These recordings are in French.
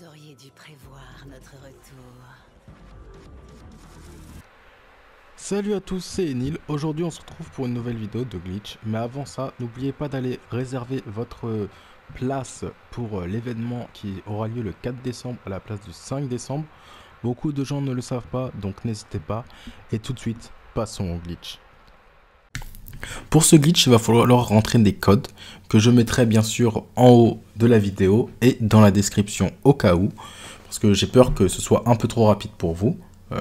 Vous auriez dû prévoir notre retour. Salut à tous, c'est Enil. Aujourd'hui, on se retrouve pour une nouvelle vidéo de Glitch. Mais avant ça, n'oubliez pas d'aller réserver votre place pour l'événement qui aura lieu le 4 décembre à la place du 5 décembre. Beaucoup de gens ne le savent pas, donc n'hésitez pas. Et tout de suite, passons au glitch. Pour ce glitch, il va falloir rentrer des codes que je mettrai bien sûr en haut de la vidéo et dans la description au cas où, parce que j'ai peur que ce soit un peu trop rapide pour vous, euh,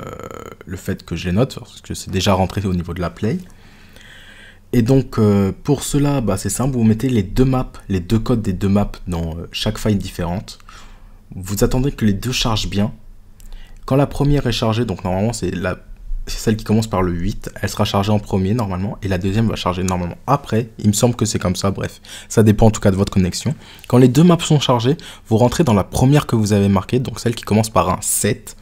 le fait que je les note, parce que c'est déjà rentré au niveau de la play. Et donc euh, pour cela, bah, c'est simple, vous mettez les deux maps, les deux codes des deux maps dans euh, chaque faille différente. Vous attendez que les deux chargent bien. Quand la première est chargée, donc normalement c'est la c'est celle qui commence par le 8. Elle sera chargée en premier normalement et la deuxième va charger normalement après. Il me semble que c'est comme ça, bref. Ça dépend en tout cas de votre connexion. Quand les deux maps sont chargées, vous rentrez dans la première que vous avez marquée, donc celle qui commence par un 7.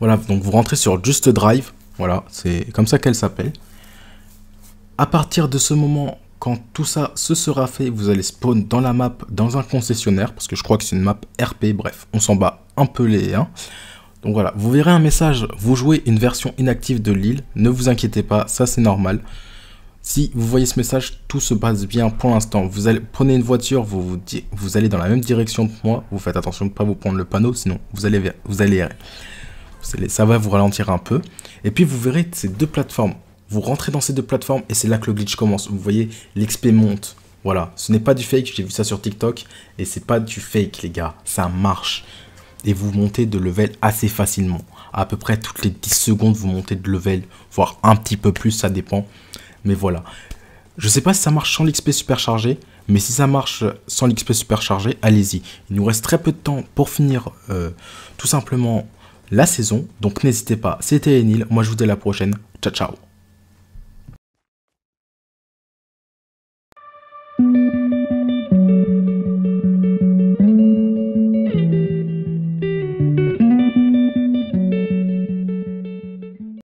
Voilà, donc vous rentrez sur Just Drive. Voilà, c'est comme ça qu'elle s'appelle. À partir de ce moment, quand tout ça se sera fait, vous allez spawn dans la map, dans un concessionnaire, parce que je crois que c'est une map RP, bref, on s'en bat un peu les... uns. Hein. Donc voilà, vous verrez un message, vous jouez une version inactive de l'île, ne vous inquiétez pas, ça c'est normal. Si vous voyez ce message, tout se passe bien pour l'instant. Vous allez, prenez une voiture, vous, vous, allez dans la même direction que moi, vous faites attention de ne pas vous prendre le panneau, sinon vous allez, vous allez, ça va vous ralentir un peu. Et puis vous verrez ces deux plateformes. Vous rentrez dans ces deux plateformes et c'est là que le glitch commence. Vous voyez, l'XP monte. Voilà, ce n'est pas du fake, j'ai vu ça sur TikTok et c'est pas du fake les gars, ça marche et vous montez de level assez facilement. À peu près toutes les 10 secondes, vous montez de level, voire un petit peu plus, ça dépend. Mais voilà. Je sais pas si ça marche sans l'XP superchargé, mais si ça marche sans l'XP superchargé, allez-y. Il nous reste très peu de temps pour finir euh, tout simplement la saison, donc n'hésitez pas. C'était Enil, moi je vous dis à la prochaine. Ciao ciao